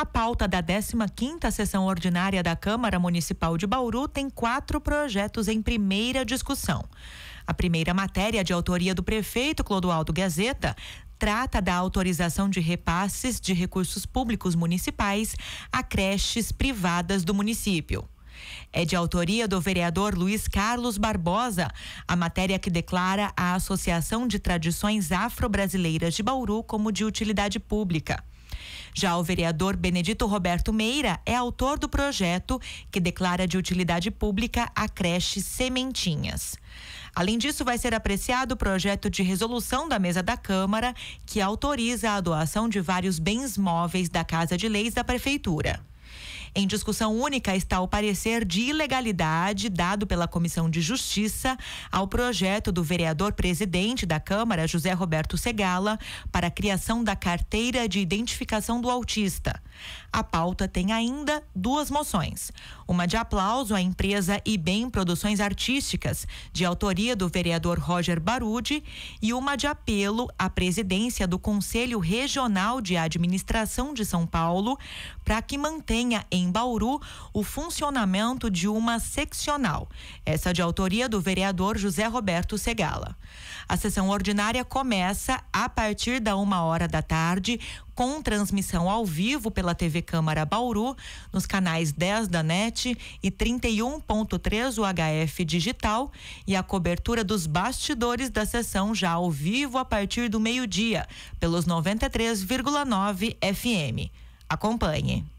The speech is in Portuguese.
A pauta da 15ª sessão ordinária da Câmara Municipal de Bauru tem quatro projetos em primeira discussão. A primeira matéria, de autoria do prefeito Clodoaldo Gazeta, trata da autorização de repasses de recursos públicos municipais a creches privadas do município. É de autoria do vereador Luiz Carlos Barbosa, a matéria que declara a Associação de Tradições Afro-Brasileiras de Bauru como de utilidade pública. Já o vereador Benedito Roberto Meira é autor do projeto que declara de utilidade pública a creche Sementinhas. Além disso, vai ser apreciado o projeto de resolução da mesa da Câmara, que autoriza a doação de vários bens móveis da Casa de Leis da Prefeitura. Em discussão única está o parecer de ilegalidade dado pela Comissão de Justiça ao projeto do vereador presidente da Câmara, José Roberto Segala, para a criação da carteira de identificação do autista. A pauta tem ainda duas moções. Uma de aplauso à empresa IBEM Produções Artísticas, de autoria do vereador Roger Barudi, e uma de apelo à presidência do Conselho Regional de Administração de São Paulo para que mantenha em em Bauru, o funcionamento de uma seccional, essa é de autoria do vereador José Roberto Segala. A sessão ordinária começa a partir da uma hora da tarde, com transmissão ao vivo pela TV Câmara Bauru, nos canais 10 da NET e 31.3 UHF Digital, e a cobertura dos bastidores da sessão já ao vivo a partir do meio-dia, pelos 93,9 FM. Acompanhe.